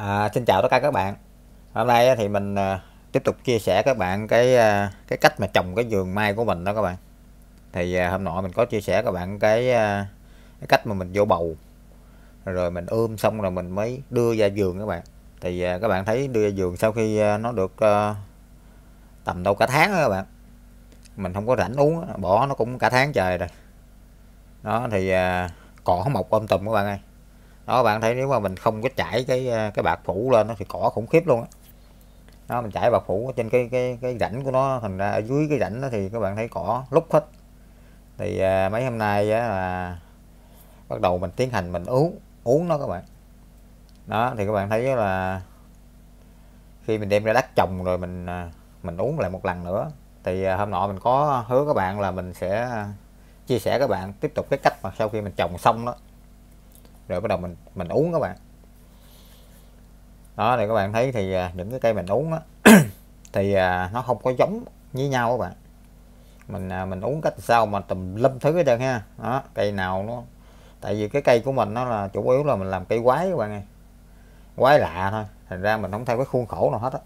À, xin chào tất cả các bạn hôm nay thì mình à, tiếp tục chia sẻ các bạn cái à, cái cách mà trồng cái vườn mai của mình đó các bạn thì à, hôm nọ mình có chia sẻ các bạn cái, cái cách mà mình vô bầu rồi mình ươm xong rồi mình mới đưa ra vườn các bạn thì các bạn thấy đưa ra vườn sau khi nó được tầm đâu cả tháng đó các bạn mình không có rảnh uống bỏ nó cũng cả tháng trời rồi đó thì cỏ mọc ôm tùm các bạn ơi đó bạn thấy nếu mà mình không có chảy cái ờ, cái bạc phủ lên nó thì cỏ khủng khiếp luôn á đó. đó mình chảy bạc phủ trên cái cái cái rãnh của nó thành ra ở dưới cái rãnh nó thì các bạn thấy cỏ lúc hết thì à, mấy hôm nay á, là bắt đầu mình tiến hành mình uống uống nó các bạn đó thì các bạn thấy là khi mình đem ra đất trồng rồi mình ờ, mình uống lại một lần nữa thì hôm nọ mình có hứa các bạn là mình sẽ chia sẻ các bạn tiếp tục cái cách mà sau khi mình trồng xong đó rồi bắt đầu mình mình uống các bạn đó thì các bạn thấy thì à, những cái cây mình uống á thì à, nó không có giống với nhau các bạn mình à, mình uống cách sao mà tùm lâm thứ hết trơn ha đó cây nào nó tại vì cái cây của mình nó là chủ yếu là mình làm cây quái các bạn ơi quái lạ thôi thành ra mình không theo cái khuôn khổ nào hết á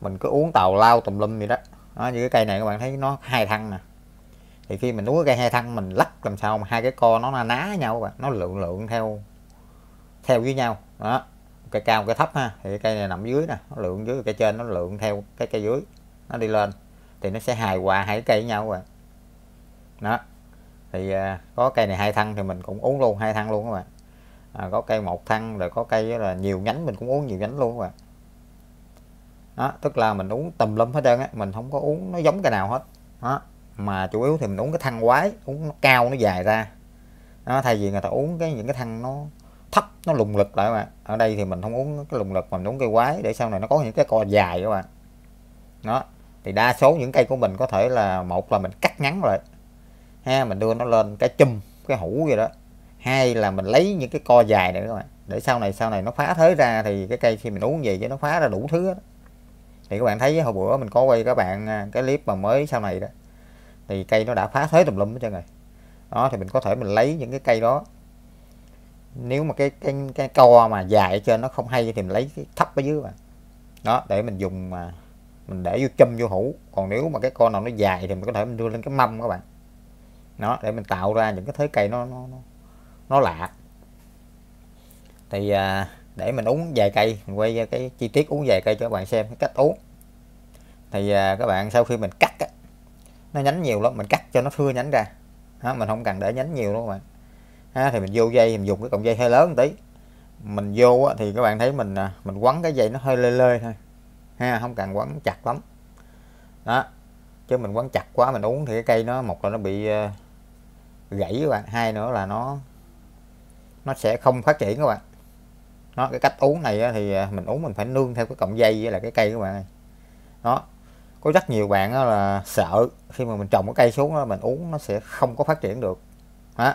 mình cứ uống tàu lao tùm lum vậy đó. đó như cái cây này các bạn thấy nó hai thân nè thì khi mình uống cái cây hai thân mình lắc làm sao mà hai cái co nó ná nhau các bạn nó lượng lượng theo theo với nhau đó cây cao cây thấp ha thì cây này nằm dưới nè nó lượng dưới cây trên nó lượng theo cái cây dưới nó đi lên thì nó sẽ hài hòa hai cây với nhau rồi đó thì à, có cây này hai thân thì mình cũng uống luôn hai thân luôn các bạn à, có cây một thân rồi có cây là nhiều nhánh mình cũng uống nhiều nhánh luôn các bạn đó tức là mình uống tùm lum hết trơn á mình không có uống nó giống cây nào hết đó mà chủ yếu thì mình uống cái thân quái uống nó cao nó dài ra nó thay vì người ta uống cái những cái thân nó nó lùng lực lại các bạn ở đây thì mình không uống cái lùng lực mình uống cây quái để sau này nó có những cái co dài các bạn nó thì đa số những cây của mình có thể là một là mình cắt ngắn lại ha mình đưa nó lên cái chùm cái hũ vậy đó hai là mình lấy những cái co dài nữa các bạn để sau này sau này nó phá thế ra thì cái cây khi mình uống gì cho nó phá ra đủ thứ đó. thì các bạn thấy hồi bữa mình có quay các bạn à, cái clip mà mới sau này đó thì cây nó đã phá thế tùm lum hết trơn rồi đó thì mình có thể mình lấy những cái cây đó nếu mà cái cái cái co mà dài cho nó không hay thì mình lấy cái thấp ở dưới mà đó để mình dùng mà mình để vô châm vô hũ còn nếu mà cái con nào nó dài thì mình có thể mình đưa lên cái mâm các bạn nó để mình tạo ra những cái thế cây nó nó nó, nó lạ thì à, để mình uống vài cây mình quay ra cái chi tiết uống vài cây cho các bạn xem cái cách uống thì à, các bạn sau khi mình cắt nó nhánh nhiều lắm mình cắt cho nó thưa nhánh ra đó, mình không cần để nhánh nhiều đâu các bạn ha, thì mình vô dây mình dùng cái cọng dây hơi lớn một tí mình vô thì các bạn thấy mình à, mình quấn cái dây nó hơi lê lê thôi ha không cần quấn chặt lắm đó chứ mình quấn chặt quá mình uống thì cái cây nó một là nó bị uh, gãy các bạn hai nữa là nó nó sẽ không phát triển các bạn nó cái cách uống này thì à, mình uống mình phải nương theo cái cọng dây với là cái cây các bạn ơi đó có rất nhiều bạn là sợ khi mà mình trồng cái cây xuống đó, mình uống nó sẽ không có phát triển được đó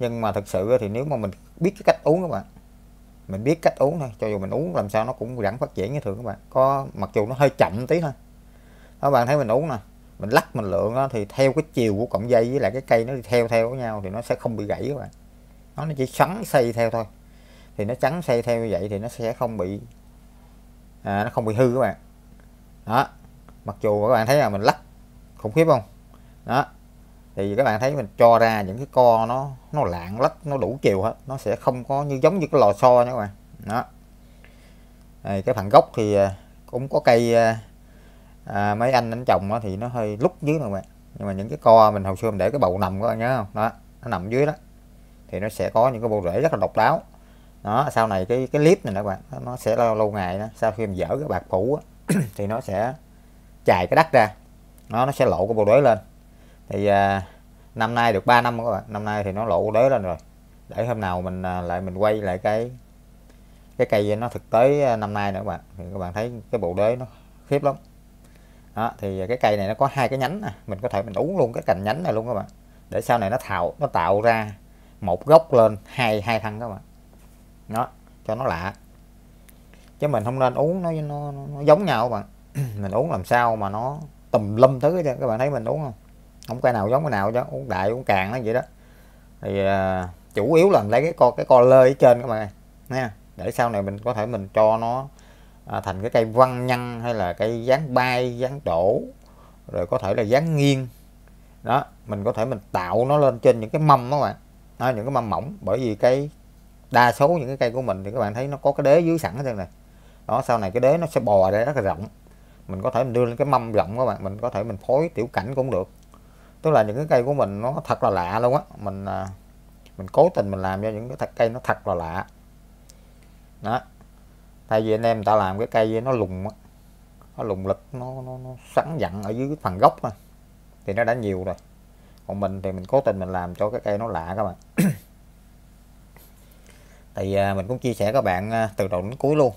nhưng mà thật sự thì nếu mà mình biết cái cách uống các bạn mình biết cách uống thôi cho dù mình uống làm sao nó cũng vẫn phát triển như thường các bạn có mặc dù nó hơi chậm tí thôi các bạn thấy mình uống nè mình lắc mình lượng đó, thì theo cái chiều của cọng dây với lại cái cây nó đi theo theo với nhau thì nó sẽ không bị gãy các bạn nó nó chỉ xoắn xây theo thôi thì nó trắng xây theo như vậy thì nó sẽ không bị à, nó không bị hư các bạn đó mặc dù các bạn thấy là mình lắc khủng khiếp không đó thì các bạn thấy mình cho ra những cái co nó nó lạng lách nó đủ chiều hết nó sẽ không có như giống như cái lò xo nha các bạn đó đây, cái phần gốc thì à, cũng có cây à, à mấy anh anh trồng thì nó hơi lúc dưới nè các bạn nhưng mà những cái co mình hồi xưa mình để cái bầu nằm các bạn nhớ không đó nó nằm dưới đó thì nó sẽ có những cái bộ rễ rất là độc đáo đó sau này cái cái clip này các bạn nó sẽ lâu, lâu ngày đó. sau khi mình dỡ cái bạc phủ đó, thì nó sẽ chài cái đất ra nó nó sẽ lộ cái bộ rễ lên thì à, năm nay được 3 năm các bạn năm nay thì nó lộ đế lên rồi để hôm nào mình à, lại mình quay lại cái cái cây nó thực tế à, năm nay nữa các bạn thì các bạn thấy cái bộ đế nó khiếp lắm đó thì cái cây này nó có hai cái nhánh mình có thể mình uống luôn cái cành nhánh này luôn các bạn để sau này nó tạo nó tạo ra một gốc lên hai hai thân các bạn đó cho nó lạ chứ mình không nên uống nó nó, nó giống nhau các bạn mình uống làm sao mà nó tùm lum thứ đó. các bạn thấy mình uống không không cái nào giống cái nào chứ uống đại uống càng nó vậy đó thì uh, chủ yếu là mình lấy cái co cái co lơi ở trên các bạn nha để sau này mình có thể mình cho nó à, thành cái cây văn nhăn hay là cây dáng bay dáng đổ rồi có thể là dáng nghiêng đó mình có thể mình tạo nó lên trên những cái mâm đó các bạn đó, những cái mâm mỏng bởi vì cái đa số những cái cây của mình thì các bạn thấy nó có cái đế dưới sẵn hết trơn này đó sau này cái đế nó sẽ bò ra rất là rộng mình có thể mình đưa lên cái mâm rộng các bạn mình có thể mình phối tiểu cảnh cũng được tức là những cái cây của mình nó thật là lạ luôn á mình à, mình cố tình mình làm cho những cái cây nó thật là lạ đó thay vì anh em ta làm cái cây nó lùng á nó lùng lực nó, nó, nó sắn dặn ở dưới phần gốc thôi thì nó đã nhiều rồi còn mình thì mình cố tình mình làm cho cái cây nó lạ các bạn thì à, mình cũng chia sẻ các bạn à, từ đầu đến cuối luôn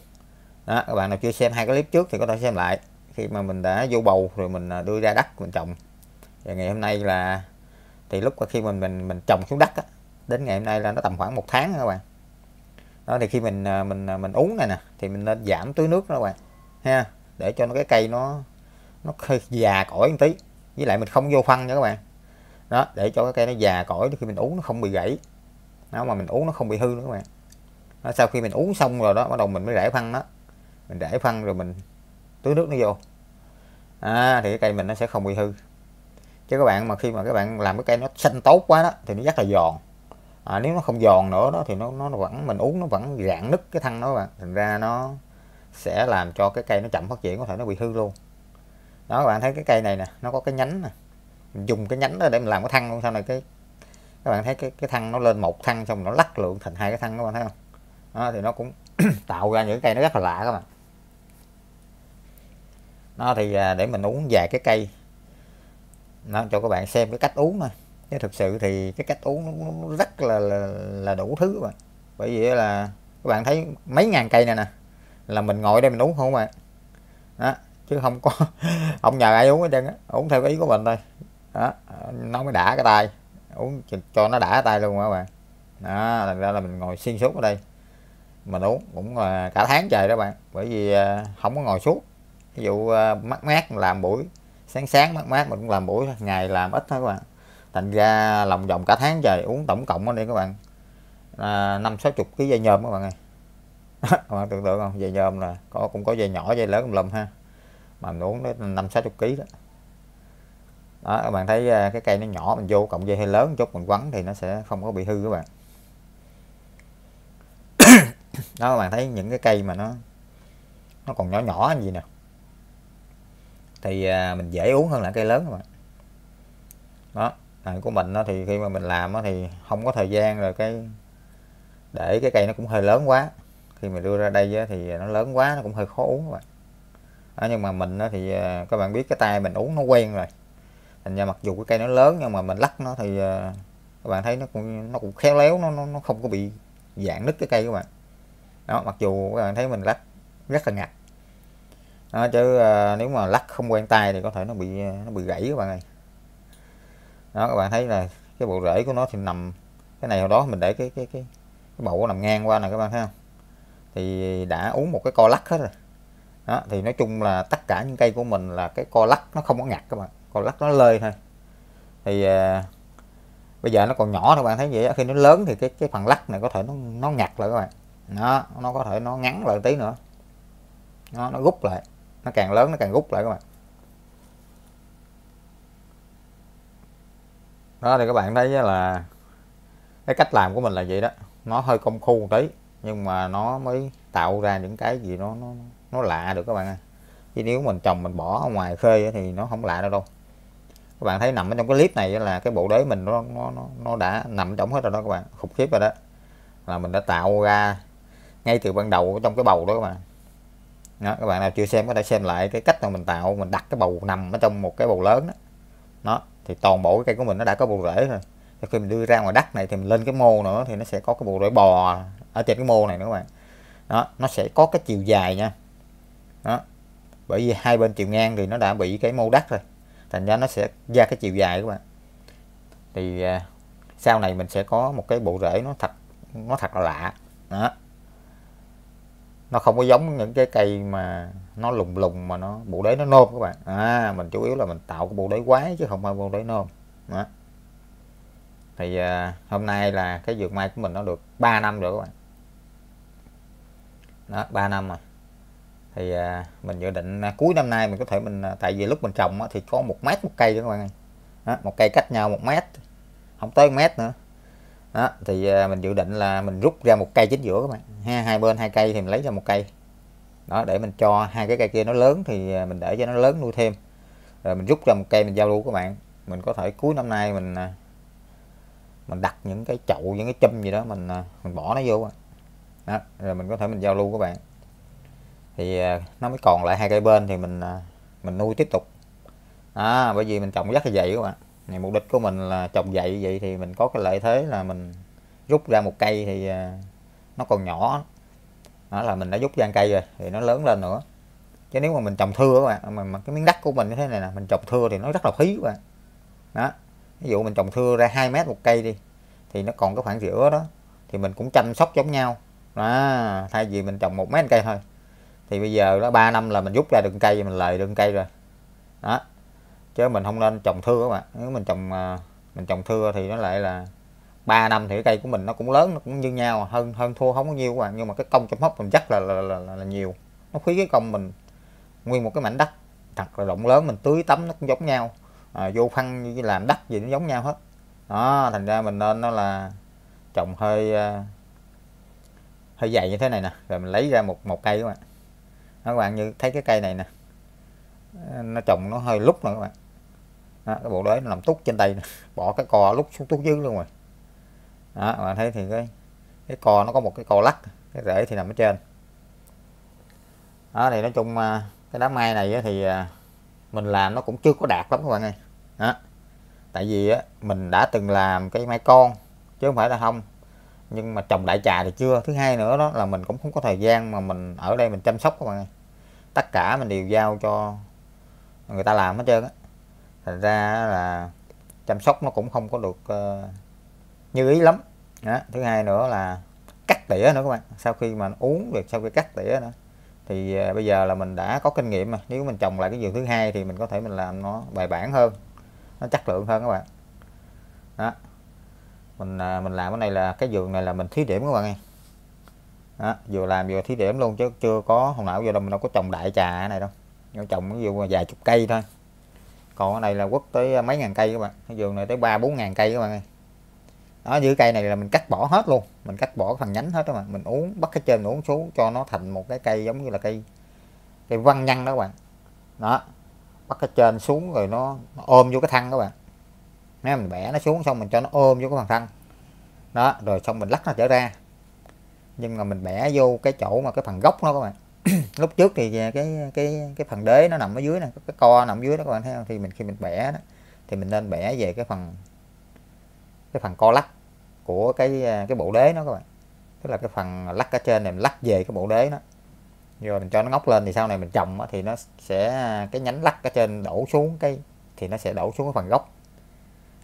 đó các bạn nào chưa xem hai cái clip trước thì có thể xem lại khi mà mình đã vô bầu rồi mình đưa ra đất mình trồng rồi ngày hôm nay là thì lúc khi mình mình mình trồng xuống đất á, đến ngày hôm nay là nó tầm khoảng một tháng các bạn đó thì khi mình à, mình à, mình uống này nè thì mình nên giảm tưới nước các bạn ha để cho nó cái cây nó nó hơi già cỗi một tí với lại mình không vô phân nha các bạn đó để cho cái cây nó già cỗi khi mình uống nó không bị gãy nó mà mình uống nó không bị hư nữa các bạn đó, sau khi mình uống xong rồi đó bắt đầu mình mới rễ phân đó mình rễ phân rồi mình tưới nước nó vô à, thì cái cây mình nó sẽ không bị hư chứ các bạn mà khi mà các bạn làm cái cây nó xanh tốt quá đó thì nó rất là giòn à, nếu nó không giòn nữa đó thì nó nó vẫn mình uống nó vẫn rạn nứt cái thân đó các bạn thành ra nó sẽ làm cho cái cây nó chậm phát triển có thể nó bị hư luôn đó các bạn thấy cái cây này nè nó có cái nhánh nè mình dùng cái nhánh đó để mình làm cái thân luôn sau này cái các bạn thấy cái cái thân nó lên một thân xong nó lắc lượng thành hai cái thân các bạn thấy không đó, thì nó cũng tạo ra những cây nó rất là lạ các bạn nó thì à, để mình uống vài cái cây nó cho các bạn xem cái cách uống thôi chứ thực sự thì cái cách uống nó rất là là, là đủ thứ mà, bởi vì là các bạn thấy mấy ngàn cây này nè là mình ngồi đây mình uống không bạn à. đó chứ không có ông nhờ ai uống hết trơn uống theo ý của mình thôi đó nó mới đã cái tay uống cho nó đã tay luôn các bạn đó thành ra là mình ngồi xuyên suốt ở đây mình uống cũng là cả tháng trời đó bạn bởi vì à, không có ngồi suốt ví dụ à, mát mát làm buổi sáng sáng mát mát mình cũng làm buổi ngày làm ít thôi các bạn thành ra lòng vòng cả tháng trời uống tổng cộng ở các bạn à, năm sáu chục ký dây nhôm các bạn ơi các bạn tưởng tượng không dây nhôm là có cũng có dây nhỏ dây lớn lùm ha mà mình uống đến năm sáu chục ký đó đó các bạn thấy à, cái cây nó nhỏ mình vô cộng dây hơi lớn chút mình quấn thì nó sẽ không có bị hư các bạn đó các bạn thấy những cái cây mà nó nó còn nhỏ nhỏ gì nè thì à, mình dễ uống hơn là cây lớn các bạn đó này của mình nó thì khi mà mình làm thì không có thời gian rồi cái để cái cây nó cũng hơi lớn quá khi mình đưa ra đây thì nó lớn quá nó cũng hơi khó uống các bạn đó, nhưng mà mình thì à, các bạn biết cái tay mình uống nó quen rồi thành ra mặc dù cái cây nó lớn nhưng mà mình lắc nó thì à, các bạn thấy nó cũng nó cũng khéo léo nó nó, nó không có bị dạng nứt cái cây các bạn đó mặc dù các bạn thấy mình lắc rất là ngặt đó, chứ à, nếu mà lắc không quen tay thì có thể nó bị ờ, nó bị gãy các bạn ơi đó các bạn thấy là cái bộ rễ của nó thì nằm cái này hồi đó mình để cái cái cái, cái bầu nằm ngang qua nè các bạn thấy không thì đã uống một cái co lắc hết rồi đó thì nói chung là tất cả những cây của mình là cái co lắc nó không có ngặt các bạn co lắc nó lơi thôi thì à, bây giờ nó còn nhỏ các bạn thấy vậy khi nó lớn thì cái cái phần lắc này có thể nó nó ngặt lại các bạn nó nó có thể nó ngắn lại tí nữa nó nó rút lại nó càng lớn nó càng rút lại các bạn đó thì các bạn thấy là cái cách làm của mình là vậy đó nó hơi công khu một tí nhưng mà nó mới tạo ra những cái gì nó nó, nó lạ được các bạn ạ chứ nếu mình trồng mình bỏ ở ngoài khơi thì nó không lạ đâu đâu các bạn thấy nằm ở trong cái clip này là cái bộ đế mình nó nó nó đã nằm trong hết rồi đó các bạn khủng khiếp rồi đó là mình đã tạo ra ngay từ ban đầu trong cái bầu đó các bạn đó, các bạn nào chưa xem có thể xem lại cái cách mà mình tạo mình đặt cái bầu nằm ở trong một cái bầu lớn đó, nó thì toàn bộ cái cây của mình nó đã có bộ rễ rồi thì khi mình đưa ra ngoài đất này thì mình lên cái mô nữa thì nó sẽ có cái bộ rễ bò ở trên cái mô này nữa các bạn đó nó sẽ có cái chiều dài nha đó bởi vì hai bên chiều ngang thì nó đã bị cái mô đất rồi thành ra nó sẽ ra cái chiều dài các bạn thì à, sau này mình sẽ có một cái bộ rễ nó thật nó thật là lạ đó nó không có giống những cái cây mà nó lùng lùng mà nó bộ đế nó nôm các bạn à mình chủ yếu là mình tạo cái bộ đế quái chứ không phải bộ đế nôm đó thì à, hôm nay là cái vườn mai của mình nó được 3 năm rồi các bạn đó 3 năm rồi thì à, mình dự định à, cuối năm nay mình có thể mình à, tại vì lúc mình trồng á, thì có một mét một cây đó các bạn ơi đó, một cây cách nhau một mét không tới một mét nữa đó thì à, mình dự định là mình rút ra một cây chính giữa các bạn ha hai bên hai cây thì mình lấy ra một cây đó để mình cho hai cái cây kia nó lớn thì à, mình để cho nó lớn nuôi thêm rồi mình rút ra một cây mình giao lưu các bạn mình có thể cuối năm nay mình à, mình đặt những cái chậu những cái châm gì đó mình mình bỏ nó vô đó rồi mình có thể mình giao lưu các bạn thì nó mới còn lại hai cây bên thì mình mình nuôi tiếp tục à, bởi vì mình trồng rất là dày các bạn này mục đích của mình là trồng dậy vậy thì mình có cái lợi thế là mình rút ra một cây thì à, nó còn nhỏ đó là mình đã rút ra cây rồi thì nó lớn lên nữa chứ nếu mà mình trồng thưa các bạn mà, mà cái miếng đất của mình như thế này nè mình trồng thưa thì nó rất là phí các bạn đó ví dụ mình trồng thưa ra 2 mét một cây đi thì nó còn cái khoảng giữa đó thì mình cũng chăm sóc giống nhau đó thay vì mình trồng một mét một cây thôi thì bây giờ đó 3 năm là mình rút ra được cây mình lời được cây rồi đó chứ mình không nên trồng thưa các bạn nếu mình trồng à, mình trồng thưa thì nó lại là 3 năm thì cây của mình nó cũng lớn nó cũng như nhau hơn hơn thua không có nhiêu các bạn nhưng mà cái công chăm sóc mình chắc là là, là, là, là nhiều nó phí cái công mình nguyên một cái mảnh đất thật là rộng lớn mình tưới tắm nó cũng giống nhau à, vô phân làm đất gì nó giống nhau hết đó thành ra mình nên nó là trồng hơi à, hơi dày như thế này nè rồi mình lấy ra một một cây các bạn các bạn như thấy cái cây này nè nó trồng nó hơi lúc nữa các bạn đó, cái bộ đế nó nằm tút trên tay bỏ cái cò lúc xuống tút dưới luôn rồi đó bạn thấy thì cái cái cò nó có một cái cò lắc cái rễ thì nằm ở trên đó thì nói chung à, cái đám mai này thì à, mình làm nó cũng chưa có đạt lắm các bạn ơi đó tại vì mình đã từng làm cái mai con chứ không phải là không nhưng mà trồng đại trà thì chưa thứ hai nữa đó là mình cũng không có thời gian mà mình ở đây mình chăm sóc các bạn ơi tất cả mình đều giao cho người ta làm hết trơn á thành ra là chăm sóc nó cũng không có được uh, như ý lắm đó. thứ hai nữa là cắt tỉa nữa các bạn sau khi mà uống được sau khi cắt tỉa nữa thì uh, bây giờ là mình đã có kinh nghiệm mà nếu mình trồng lại cái vườn thứ hai thì mình có thể mình làm nó bài bản hơn nó chất lượng hơn các bạn đó mình uh, mình làm cái này là cái vườn này là mình thí điểm các bạn ơi đó, vừa làm vừa thí điểm luôn chứ chưa có hồi nào giờ đâu mình đâu có trồng đại trà này đâu nó trồng ví dụ vài chục cây thôi còn cái này là quất tới à, mấy ngàn cây các bạn cái vườn này tới ba bốn ngàn cây các bạn ơi đó dưới cây này là mình cắt bỏ hết luôn mình cắt bỏ phần nhánh hết các bạn mình uống bắt cái trên uống xuống cho nó thành một cái cây giống như là cây cây văn nhân đó các bạn đó bắt cái trên xuống rồi nó, nó ôm vô cái thân các bạn nếu mình bẻ nó xuống xong mình cho nó ôm vô cái phần thân đó rồi xong mình lắc nó trở ra nhưng mà mình bẻ vô cái chỗ mà cái phần gốc nó các bạn lúc trước thì à, cái cái cái phần đế nó nằm ở dưới nè cái co nằm dưới đó các bạn thấy không thì mình khi mình bẻ đó thì mình nên bẻ về cái phần cái phần co lắc của cái à, cái bộ đế nó các bạn tức là cái phần lắc ở trên này mình lắc về cái bộ đế nó rồi mình cho nó ngóc lên thì sau này mình trồng thì nó sẽ cái nhánh lắc ở trên đổ xuống cái thì nó sẽ đổ xuống cái phần gốc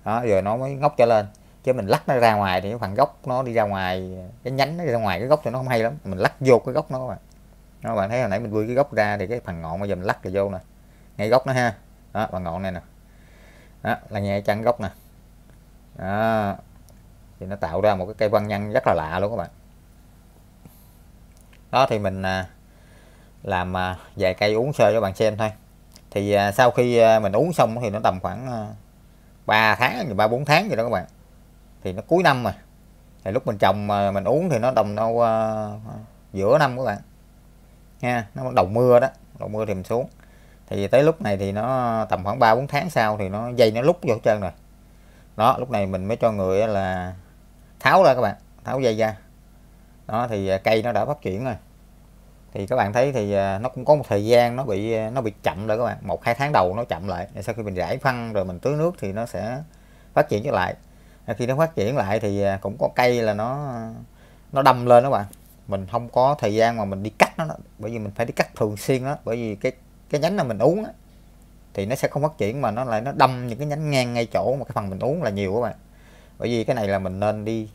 đó rồi nó mới ngóc trở lên chứ mình lắc nó ra ngoài thì cái phần gốc nó đi ra ngoài cái nhánh nó đi ra ngoài cái gốc thì nó không hay lắm mình lắc vô cái gốc nó các bạn đó bạn thấy hồi nãy mình vui cái gốc ra thì cái phần ngọn bây giờ mình lắc rồi vô nè ngay gốc nó ha đó bằng ngọn này nè đó là nghe chăn gốc nè đó thì nó tạo ra một cái cây văn nhân rất là lạ luôn các bạn đó thì mình à, làm à, vài cây uống sơ cho bạn xem thôi thì à, sau khi mình uống xong thì nó tầm khoảng 3 tháng rồi ba bốn tháng rồi đó các bạn thì nó cuối năm mà thì lúc mình trồng mình uống thì nó đồng đâu giữa năm các bạn ha nó bắt đầu mưa đó đầu mưa thì mình xuống thì tới lúc này thì nó tầm khoảng 3 bốn tháng sau thì nó dây nó lúc vô hết trơn rồi đó lúc này mình mới cho người là tháo ra các bạn tháo dây ra đó thì à, cây nó đã phát triển rồi thì các bạn thấy thì à, nó cũng có một thời gian nó bị à, nó bị chậm lại các bạn một hai tháng đầu nó chậm lại sau khi mình rải phân rồi mình tưới nước thì nó sẽ phát triển trở lại khi nó phát triển lại thì cũng có cây là nó nó đâm lên đó các bạn mình không có thời gian mà mình đi cắt nó đó. bởi vì mình phải đi cắt thường xuyên đó bởi vì cái cái nhánh mà mình uống đó, thì nó sẽ không phát triển mà nó lại nó đâm những cái nhánh ngang ngay chỗ mà cái phần mình uống là nhiều các bạn bởi vì cái này là mình nên đi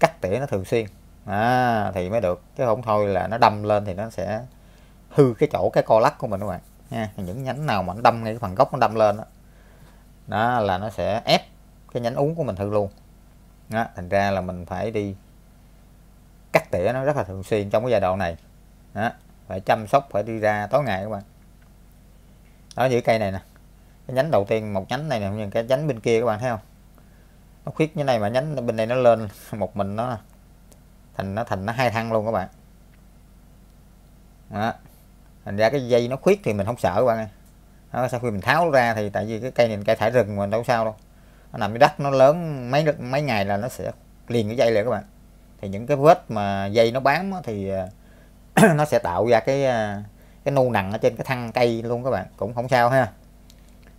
cắt tỉa nó thường xuyên à, thì mới được chứ không thôi là nó đâm lên thì nó sẽ hư cái chỗ cái co lắc của mình các bạn nha những nhánh nào mà nó đâm ngay cái phần gốc nó đâm lên đó, đó là nó sẽ ép cái nhánh uống của mình hư luôn đó, thành ra là mình phải đi cắt tỉa nó rất là thường xuyên trong cái giai đoạn này đó. phải chăm sóc phải đi ra tối ngày các bạn đó giữ cây này nè cái nhánh đầu tiên một nhánh này nè nhưng cái nhánh bên kia các bạn thấy không nó khuyết như này mà nhánh bên này nó lên một mình nó thành nó thành nó hai thăng luôn các bạn đó. thành ra cái dây nó khuyết thì mình không sợ các bạn ơi sau khi mình tháo ra thì tại vì cái cây này cây thải rừng mà đâu sao đâu nó nằm dưới đất nó lớn mấy mấy ngày là nó sẽ liền cái dây liền các bạn thì những cái vết mà dây nó bám thì à, nó sẽ tạo ra cái à, cái nu nặng ở trên cái thân cây luôn các bạn cũng không sao ha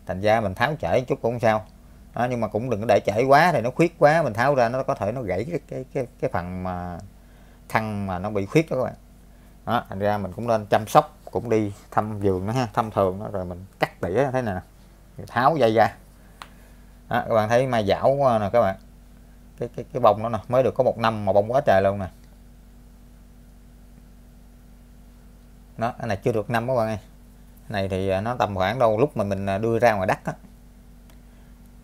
thành ra mình tháo chảy chút cũng sao đó, nhưng mà cũng đừng để chảy quá thì nó khuyết quá mình tháo ra nó có thể nó gãy cái cái cái, cái phần mà thân mà nó bị khuyết đó các bạn đó, thành ra mình cũng nên chăm sóc cũng đi thăm vườn nó ha thăm thường nó rồi mình cắt tỉa thế này nè tháo dây ra đó, các bạn thấy mai dảo nè các bạn cái cái cái bông đó nè mới được có một năm mà bông quá trời luôn nè nó cái này chưa được năm các bạn ơi này thì à, nó tầm khoảng đâu lúc mà mình à, đưa ra ngoài đất á,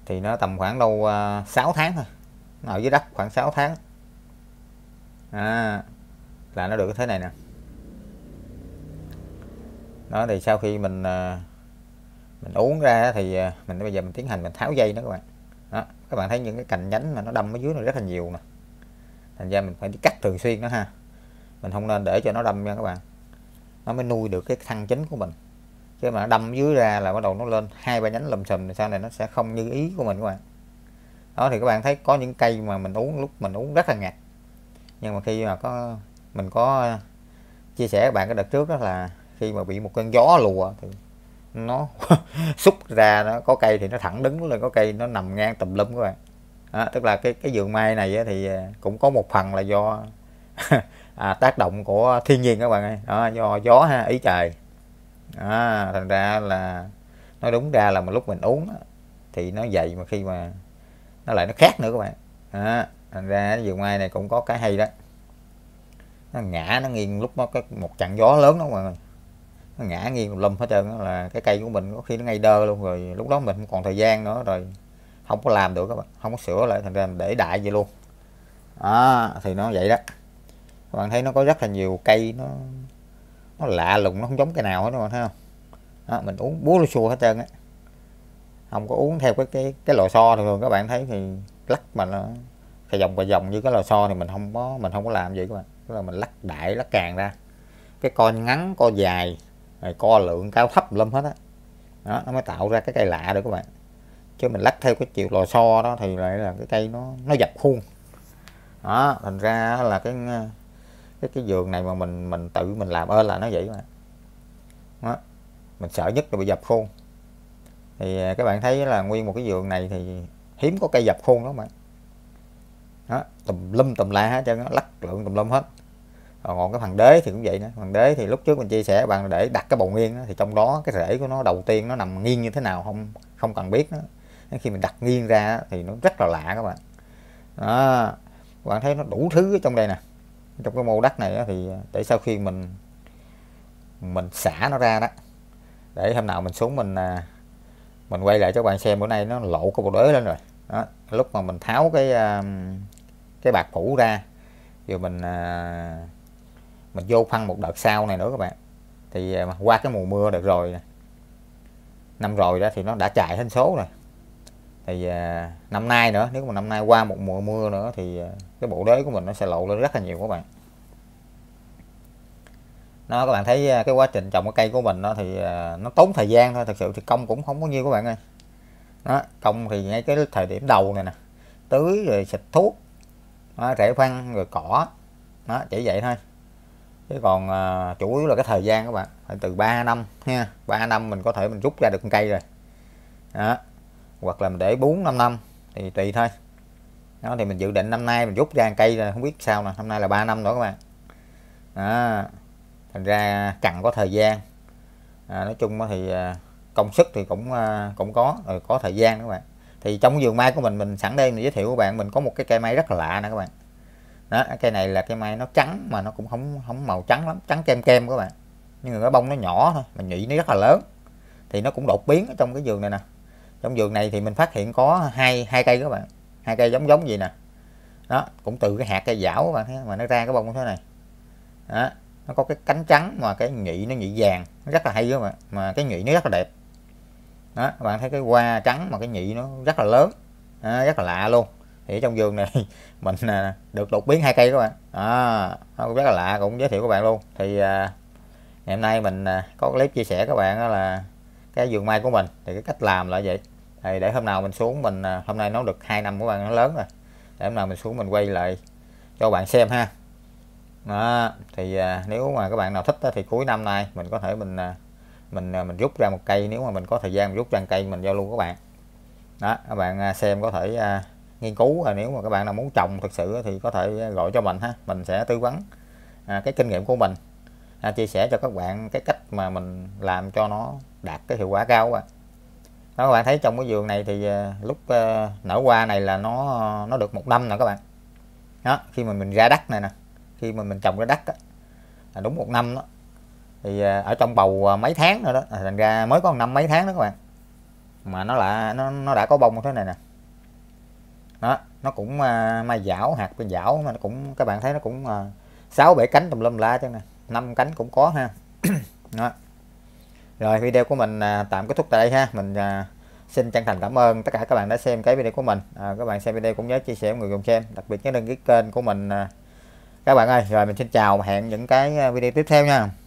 thì nó tầm khoảng đâu à, uh, 6 tháng thôi nó ở dưới đất khoảng 6 tháng à, là nó được thế này nè đó thì sau khi mình mình uống ra thì mình bây giờ mình tiến hành mình tháo dây đó các bạn các bạn thấy những cái cành nhánh mà nó đâm ở dưới này rất là nhiều nè thành ra mình phải đi cắt thường xuyên đó ha mình không nên để cho nó đâm nha các bạn nó mới nuôi được cái thân chính của mình chứ mà nó đâm dưới ra là bắt đầu nó lên hai ba nhánh lùm xùm thì sau này nó sẽ không như ý của mình các bạn đó thì các bạn thấy có những cây mà mình uống lúc mình uống rất là ngạt nhưng mà khi mà có mình có à, chia sẻ các bạn cái đợt trước đó là khi mà bị một cơn gió lùa thì nó xúc ra nó có cây thì nó thẳng đứng lên có cây nó nằm ngang tùm lum các bạn à, tức là cái cái vườn mai này thì à, cũng có một phần là do à, tác động của thiên nhiên các bạn ơi à, do gió ha ý trời à, thành ra là nó đúng ra là mà lúc mình uống thì nó vậy mà khi mà nó lại nó khác nữa các bạn à, thành ra vườn mai này cũng có cái hay đó nó ngã nó nghiêng lúc nó có một trận gió lớn đó các bạn ơi nó ngã nghiêng lum hết trơn là cái cây của mình có khi nó ngay đơ luôn rồi lúc đó mình không còn thời gian nữa rồi không có làm được các bạn không có sửa lại thành ra mình để đại vậy luôn à, thì nó vậy đó các bạn thấy nó có rất là nhiều cây nó nó lạ lùng nó không giống cái nào hết các bạn thấy không đó, mình uống búa lô xua hết trơn á không có uống theo cái cái cái lò xo thì thường các bạn thấy thì lắc mà nó cái vòng và vòng như cái lò xo thì mình không có mình không có làm vậy các bạn tức là mình lắc đại lắc càng ra cái con ngắn con dài rồi co lượng cao thấp lâm hết á đó. đó nó mới tạo ra cái cây lạ được các bạn chứ mình lắc theo cái chiều lò xo đó thì lại là cái cây nó nó dập khuôn đó thành ra là cái cái cái giường này mà mình mình tự mình làm ơn là nó vậy mà đó. mình sợ nhất là bị dập khuôn thì à, các bạn thấy là nguyên một cái giường này thì hiếm có cây dập khuôn đó mà đó tùm lum tùm la hết trơn lắc lượng tùm lum hết còn cái phần đế thì cũng vậy nữa phần đế thì lúc trước mình chia sẻ bạn để đặt cái bầu nguyên đó, thì trong đó cái rễ của nó đầu tiên nó nằm nghiêng như thế nào không không cần biết đó. khi mình đặt nghiêng ra thì nó rất là lạ các bạn đó. bạn thấy nó đủ thứ ở trong đây nè trong cái mô đất này thì để sau khi mình mình xả nó ra đó để hôm nào mình xuống mình à, mình quay lại cho các bạn xem bữa nay nó lộ cái bộ đế lên rồi đó. lúc mà mình tháo cái à, cái bạc phủ ra rồi mình à, mà vô phân một đợt sau này nữa các bạn thì à, qua cái mùa mưa được rồi này. năm rồi đó thì nó đã chạy hết số rồi thì à, năm nay nữa nếu mà năm nay qua một mùa mưa nữa thì à, cái bộ đế của mình nó sẽ lộ lên rất là nhiều các bạn nó các bạn thấy cái quá trình trồng cái cây của mình đó thì nó tốn thời gian thôi thật sự thì công cũng không có nhiêu các bạn ơi đó, công thì ngay cái thời điểm đầu này nè tưới rồi xịt thuốc đó, rễ phân rồi cỏ đó chỉ vậy thôi chứ còn à, chủ yếu là cái thời gian các bạn phải từ 3 năm ha 3 năm mình có thể mình rút ra được cây rồi đó. hoặc là mình để 4 5 năm thì tùy thôi đó thì mình dự định năm nay mình rút ra cây rồi không biết sao nè hôm nay là 3 năm nữa các bạn đó. thành ra cần có thời gian à, nói chung thì à, công sức thì cũng à, cũng có rồi ờ, có thời gian các bạn thì trong vườn mai của mình mình sẵn đây mình giới thiệu các bạn mình có một cái cây mai rất là lạ nè các bạn đó cây này là cây mai nó trắng mà nó cũng không không màu trắng lắm trắng kem kem các bạn nhưng cái bông nó nhỏ thôi mà nhụy nó rất là lớn thì nó cũng đột biến ở trong cái vườn này nè trong vườn này thì mình phát hiện có hai hai cây các bạn hai cây giống giống gì nè đó cũng từ cái hạt cây dảo các bạn thấy mà nó ra cái bông như thế này đó nó có cái cánh trắng mà cái nhụy nó nhụy vàng nó rất là hay các bạn mà cái nhụy nó rất là đẹp đó các bạn thấy cái hoa trắng mà cái nhụy nó rất là lớn đó, rất là lạ luôn thì trong vườn này mình à, được đột biến hai cây các bạn à, rất là lạ cũng giới thiệu các bạn luôn thì à, ngày hôm nay mình à, có clip chia sẻ các bạn đó là cái vườn mai của mình thì cái cách làm là vậy thì để hôm nào mình xuống mình à, hôm nay nó được hai năm của bạn nó lớn rồi để hôm nào mình xuống mình quay lại cho bạn xem ha đó, thì à, nếu mà các bạn nào thích đó, thì cuối năm nay mình có thể mình mình mình rút ra một cây nếu mà mình có thời gian mình rút ra một cây mình giao lưu các bạn đó các bạn xem có thể nghiên cứu và nếu mà các bạn nào muốn trồng thực sự thì có thể gọi cho mình ha mình sẽ tư vấn à, cái kinh nghiệm của mình à, chia sẻ cho các bạn cái cách mà mình làm cho nó đạt cái hiệu quả cao các đó các bạn thấy trong cái vườn này thì à, lúc uh, nở hoa này là nó nó được một năm rồi các bạn đó khi mà mình ra đất này nè khi mà mình trồng cái đất đó, là đúng một năm đó thì à, ở trong bầu mấy tháng nữa đó thành ra mới có năm mấy tháng đó các bạn mà nó là nó nó đã có bông như thế này nè đó nó cũng à, mai dảo hạt bên dảo mà nó cũng các bạn thấy nó cũng à, sáu à, bảy cánh tùm lum la chứ nè năm cánh cũng có ha đó rồi video của mình à, tạm kết thúc tại đây ha mình à, xin chân thành cảm ơn tất cả các bạn đã xem cái video của mình à, các bạn xem video cũng nhớ chia sẻ với người cùng xem đặc biệt nhớ đăng ký kênh của mình à, các bạn ơi rồi mình xin chào hẹn những cái à, video tiếp theo nha